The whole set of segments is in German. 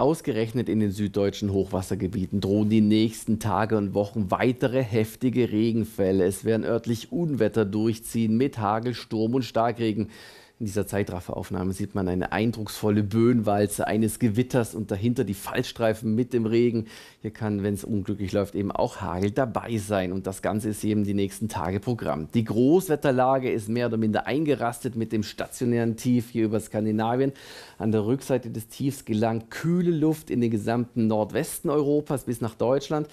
Ausgerechnet in den süddeutschen Hochwassergebieten drohen die nächsten Tage und Wochen weitere heftige Regenfälle. Es werden örtlich Unwetter durchziehen mit Hagel, Sturm und Starkregen. In dieser Zeitrafferaufnahme sieht man eine eindrucksvolle Böenwalze eines Gewitters und dahinter die Fallstreifen mit dem Regen. Hier kann, wenn es unglücklich läuft, eben auch Hagel dabei sein. Und das Ganze ist eben die nächsten Tage Programm. Die Großwetterlage ist mehr oder minder eingerastet mit dem stationären Tief hier über Skandinavien. An der Rückseite des Tiefs gelangt kühle Luft in den gesamten Nordwesten Europas bis nach Deutschland.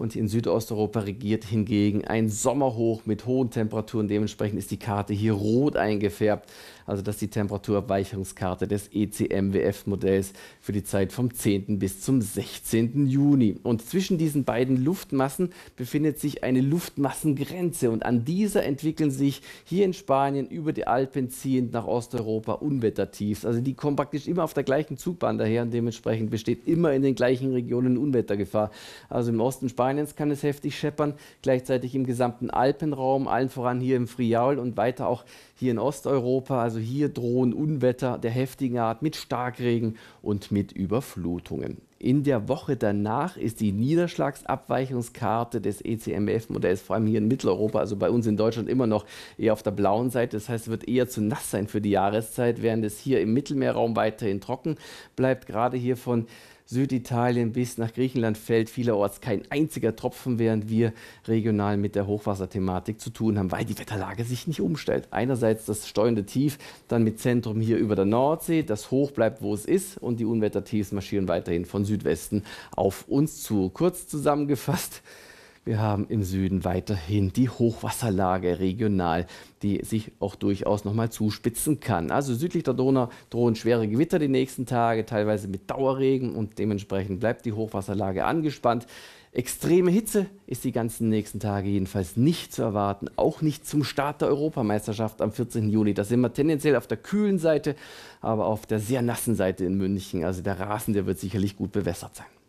Und in Südosteuropa regiert hingegen ein Sommerhoch mit hohen Temperaturen. Dementsprechend ist die Karte hier rot eingefärbt. Also das ist die Temperaturabweichungskarte des ECMWF-Modells für die Zeit vom 10. bis zum 16. Juni. Und zwischen diesen beiden Luftmassen befindet sich eine Luftmassengrenze. Und an dieser entwickeln sich hier in Spanien über die Alpen ziehend nach Osteuropa Unwettertiefs. Also die kommen praktisch immer auf der gleichen Zugbahn daher und dementsprechend besteht immer in den gleichen Regionen Unwettergefahr. Also im Osten Spaniens Rheinens kann es heftig scheppern, gleichzeitig im gesamten Alpenraum, allen voran hier im Friaul und weiter auch hier in Osteuropa. Also hier drohen Unwetter der heftigen Art mit Starkregen und mit Überflutungen. In der Woche danach ist die Niederschlagsabweichungskarte des ECMF-Modells vor allem hier in Mitteleuropa, also bei uns in Deutschland immer noch eher auf der blauen Seite. Das heißt, es wird eher zu nass sein für die Jahreszeit, während es hier im Mittelmeerraum weiterhin trocken bleibt. Gerade hier von Süditalien bis nach Griechenland fällt vielerorts kein einziger Tropfen, während wir regional mit der Hochwasserthematik zu tun haben, weil die Wetterlage sich nicht umstellt. Einerseits das steuernde Tief, dann mit Zentrum hier über der Nordsee, das Hoch bleibt, wo es ist und die Unwettertiefs marschieren weiterhin von Südwesten auf uns zu. Kurz zusammengefasst, wir haben im Süden weiterhin die Hochwasserlage regional, die sich auch durchaus nochmal zuspitzen kann. Also südlich der Donau drohen schwere Gewitter die nächsten Tage, teilweise mit Dauerregen und dementsprechend bleibt die Hochwasserlage angespannt. Extreme Hitze ist die ganzen nächsten Tage jedenfalls nicht zu erwarten, auch nicht zum Start der Europameisterschaft am 14. Juli. Da sind wir tendenziell auf der kühlen Seite, aber auf der sehr nassen Seite in München. Also der Rasen, der wird sicherlich gut bewässert sein.